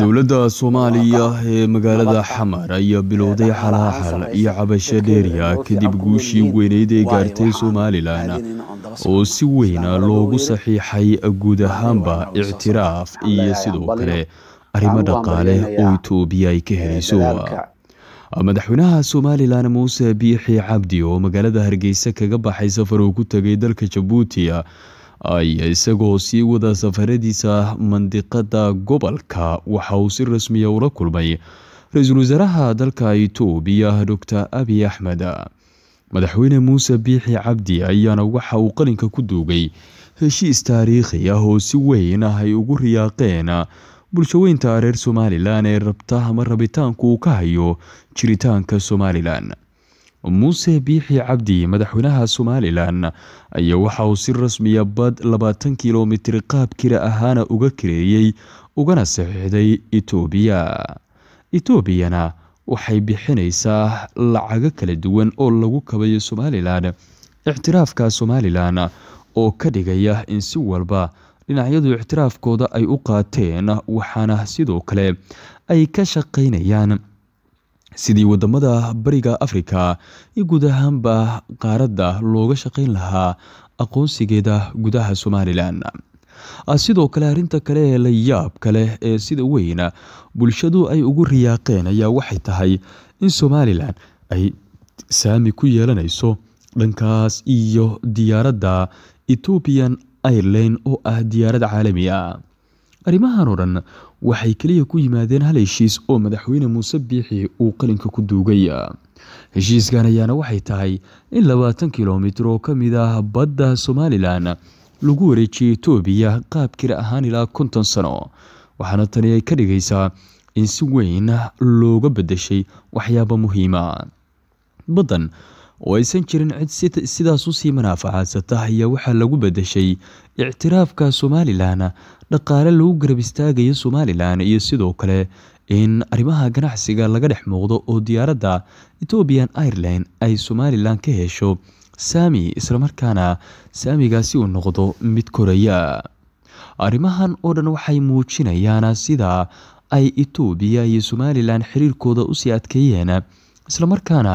dowladda soomaaliya ee magaalada xamar ayaa bilowday xalaaxal iyo cabasho dheeriya kadib guushii weyneyd ee gaartay somalilan oo si weyn loogu saxiixay guud ahaanba ictiraaf iyo sidoo kale arrimo dhaqaale oo itoobiya ay ka helayso ah, madaxweynaha somalilan muuse biixi cabdi oo magaalada hargeysa kaga baxay safar oo ku tegay dalka jabuutiya ayaa isagoo sii wada safaradiisa mandiqada gobolka waxa uu si rasmiya ah ula kulmay ra-iisul wasaaraha dalka itoobiya dor abi axmed madaxweyne muuse biixi cabdi ayaana waxa uu qalinka ku duugay heshiis taariikhi ah oo si weyn ah ay ugu riyaaqeen bulshaweynta reer somalilan ee rabta ama rabitaanku uu ka hayo jiritaanka somalilan muuse biixi cabdi madaxweynaha somalilan ayaa waxa uu si rasmiya bad labaatan kilomitir qaab kira ahaana uga kareeyey ugana saxiixday etoobiya itoobiyana waxay bixinaysaa lacago kala duwan oo lagu kabayo somalilan ictiraafka somalilan oo ka dhigaya in si walba dhinacyadu ictiraafkooda ay u qaateen waxaana sidoo kale ay ka shaqaynayaan sidii waddamada bariga afrika iyo guud ahaanba qaaradda looga shaqayn lahaa aqoonsigeeda gudaha somalilan ah, sidoo kale arrinta kale ee layaab kale ee sida weyn bulshadu ay ugu riyaaqeen ayaa waxay tahay in somalilan ay saami ku yeelanayso dhankaas iyo diyaaradda ethoobian airline oo ah diyaarad caalami a ah arrimahan oo dhan waxay keliya ku yimaadeen hal heshiis oo madaxweyne muuse biixi uu qalinka ku duugay heshiiskan ayaana waxay tahay in labaatan kilomitir oo ka mid ah badda somalilan lagu wareejiyey etoobiya qaab kira ahaan ilaa konton sano waxaana tani ay ka dhigaysaa in si weyn looga bedeshay waxyaaba muhiima badan oo aysan jirin cid sidaas u sii manaafacaadsataa ayaa waxaa lagu bedeshay ictiraafka somalilan dhaqaale lagu garab istaagayo somalilan iyo sidoo kale in arrimaha ganacsiga laga dhex muuqdo oo diyaaradda ethoobian airline ay somalilan ka hesho saami islamarkaana saamigaasi uu noqdo mid koraya arrimahan oo dhan waxay muujinayaan sida ay etoobiya iyo somalilan xiriirkooda usii adkeeyeen islamarkaana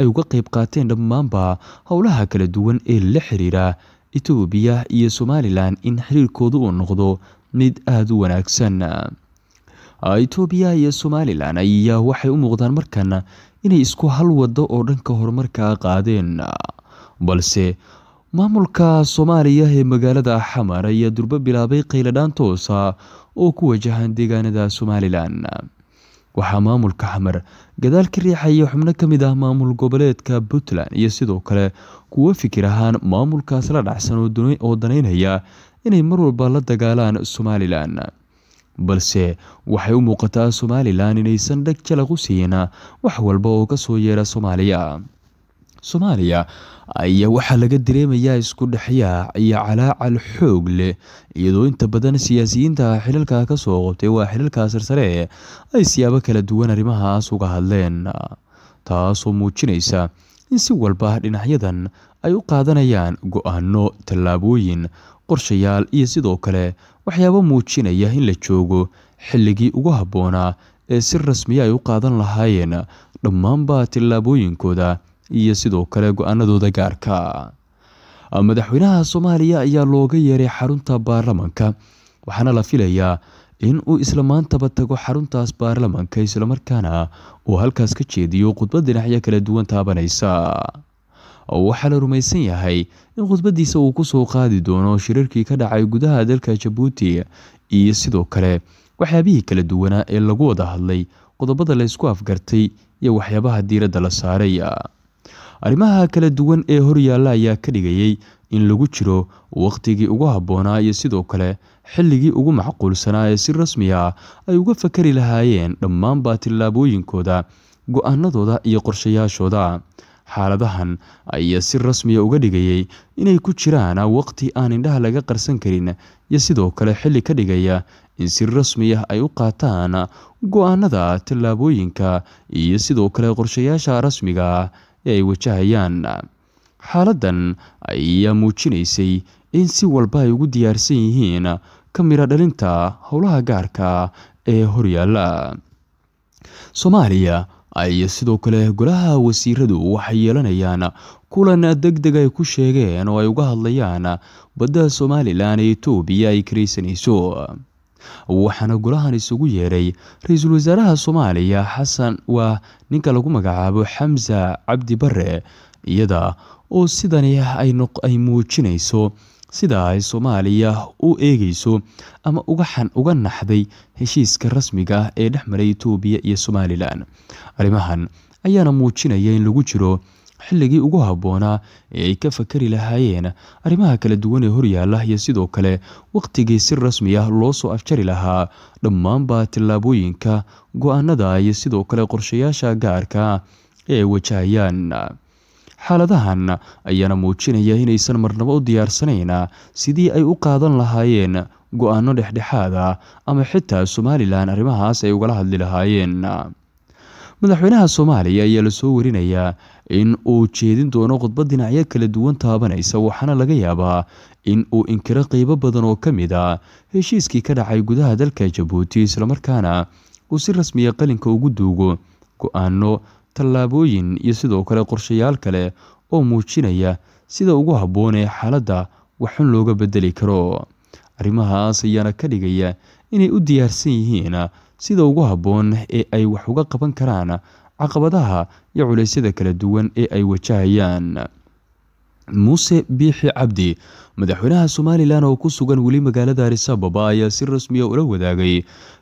ay uga qayb qaateen dhammaanba howlaha kala duwan ee la xiriira etoobiya iyo somalilan in xiriirkoodu uu noqdo mid aada u wanaagsan etoobiya iyo somalilan ayaa waxay u muuqdaan markan inay isku hal wado oo dhanka horumarka qaadeen balse maamulka soomaaliya ee magaalada xamar ayaa durbo bilaabay qayladhaan toosa oo ku wajahan deegaanada somalilan waxaa maamulka xamar gadaal ka riixaya xubno ka mid ah maamul goboleedka puntland iyo sidoo kale kuwo fikir ahaan maamulkaas la dhacsan oo danaynaya inay mar walba la dagaalaan somalilan balse waxay u muuqataa somalilan inaysan dheg jalaq u siiyeen wax walba oo ka soo yeera soomaaliya soomaaliya ayaa waxaa laga dareemayaa isku dhexyaac iyo calaacal xoog leh iyadoo inta badan siyaasiyiinta xilalka ka soo qabtay waa xilalka sarsare ay siyaabo kala duwan arrimahaas uga hadleen taasoo muujinaysa in si walba dhinacyadan ay u qaadanayaan go-aano tallaabooyin qorshayaal iyo sidoo kale waxyaabo muujinaya in la joogo xilligii ugu habboonaa ee si rasmiya ah ay u qaadan lahaayeen dhammaanba tallaabooyinkooda iyo sidoo kale go-aanadooda gaarka ah, madaxweynaha soomaaliya ayaa looga yeeray xarunta baarlamanka waxaana la filayaa in uu isla maantaba tago xaruntaas baarlamanka islamarkaana uu halkaas ka jeediyo khudbad dhinacyo kala duwan taabanaysa waxaa la rumaysan yahay in khudbaddiisa uu kusoo qaadi doono shirarkii ka dhacay gudaha dalka jabuuti iyo sidoo kale waxyaabihii kala duwanaa ee lagu wada hadlay qodobada la ysku afgartay iyo waxyaabaha diiradda la saaraya arrimaha kala duwan ee horyaalla ayaa ka dhigayay in lagu jiro waqtigii ugu habboonaa iyo sidoo kale xilligii ugu macquulsanaa ee si rasmiya ah ay uga fakari lahaayeen dhammaanba tillaabooyinkooda go-aanadooda iyo qorshayaashooda xaaladahan ayaa si rasmiya ah uga dhigayay inay ku jiraan waqti aan indhaha laga qarsan karin iyo sidoo kale xilli ka dhigaya in si rasmi ah ay u qaataan go-aanada tallaabooyinka iyo sidoo kale qorshayaasha rasmiga ee ay wajahayaan xaaladdan ayaa muujinaysay in si walba ay ugu diyaarsan yihiin ka midha dhalinta howlaha gaarka ee horyaalla soomaaliya ay sidoo kale golaha wasiiradu waxay yeelanayaan kulan deg deg ay ku sheegeen oo ay uga hadlayaan badda somalilan ee etoobiya ay karaysanayso waxaana golahan isugu yeeray ra-iisul wasaaraha soomaaliya xasan waa ninka lagu magacaabo xamza cabdi bare iyada oo sidani ay muujinayso sida ay soomaaliya u eegeyso ama uga naxday heshiiska rasmiga ah ee dhex maray etoobiya iyo somalilan arrimahan ayaana muujinaya in lagu jiro xilligii ugu habboonaa ee ay ka fakari lahaayeen arrimaha kala duwan ee horyaalla iyo sidoo kale waqtigii si rasmi ah loo soo afjari lahaa dhammaanbaa tallaabooyinka go-aanada iyo sidoo kale qorshayaasha gaarka ee ay wajahayaan xaaladahan ayaana muujinaya inaysan marnabo u diyaarsanayn sidii ay u qaadan lahaayeen go-aano dhexdhexaad ah ama xitaa somalilan arrimahaas ay ugala hadli lahaayeen madaxweynaha soomaaliya ayaa lasoo warinayaa in uu jeedin doono khudbad dhinacyo kala duwan taabanaysa waxaana laga yaabaa in uu inkiro qaybo badan oo ka mid a ah heshiiskii ka dhacay gudaha dalka jabuuti islamarkaana uu si rasmiya qalinka ugu duugo go-aano tallaabooyin iyo sidoo kale qorshayaal kale oo muujinaya sida ugu habboon ee xaaladda waxxun looga beddeli karo arrimahaas ayaana ka dhigaya inay u diyaarsan yihiin sida ugu habboon ee ay wax uga qaban karaan caqabadaha iyo culaysyada kala duwan ee ay wajahayaan muuse biixi cabdi madaxweynaha somalilan oo ku sugan weli magaalada arisababa ayaa si rasmiya ah ula wadaagay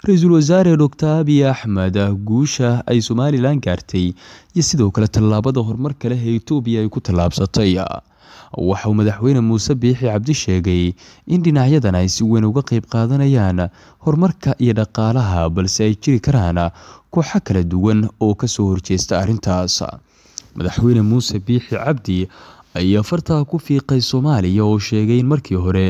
ra-iisul wasaare doctor abiy axmed guusha ay somalilan gaartay iyo sidoo kale tallaabada horumarka leh ee etoobiya ay ku tallaabsatay waxauu madaxweyne muuse biixi cabdi sheegay in dhinacyadan ay si weyn uga qeyb qaadanayaan horumarka iyo dhaqaalaha balse ay jiri karaan kooxo kala duwan oo kasoo horjeesta arrintaas madaxweyne muuse biixi cabdi ayaa fartaa ku fiiqay soomaaliya oo sheegay in markii hore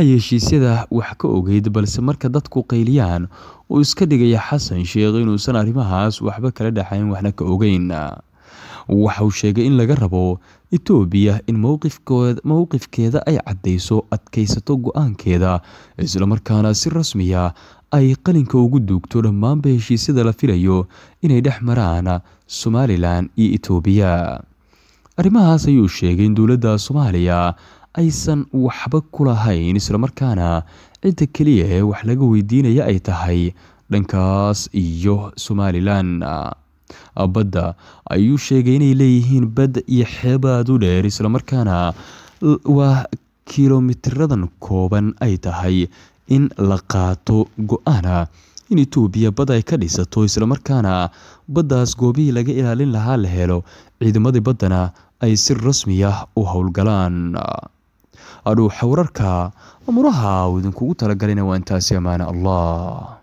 ay heshiisyada wax ka ogeyd balse marka dadku qayliyaan uu iska dhigaya xasan sheekh inuusan arrimahaas waxba kala dhaxayn waxna ka ogeyn waxa uu sheegay in laga rabo itoobiya in mowqifkeeda ay caddayso adkaysato go-aankeeda islamarkaana si rasmiya ah ay qalinka ugu duugto dhammaanba heshiisyada la filayo inay dhex maraan somalilan iyo itoobiya arrimahaas ayuu sheegay in dowladda soomaaliya aysan waxba ku lahayn islamarkaana cidda keliya ee wax laga weydiinaya ay tahay dhankaas iyo somalilan badda ayuu sheegay inay leeyihiin bad iyo xeebaad u dheer islamarkaana waa kilomitiradan kooban ay tahay in la qaato go-aana in etoobiya bad ay ka dhisato islamarkaana baddaas goobihii laga ilaalin lahaa la helo ciidamadii baddana ay si rasmi ah u howlgalaan adhuuxa wararka amuraha uu idinkugu talagalina waa intaasi ammaane allah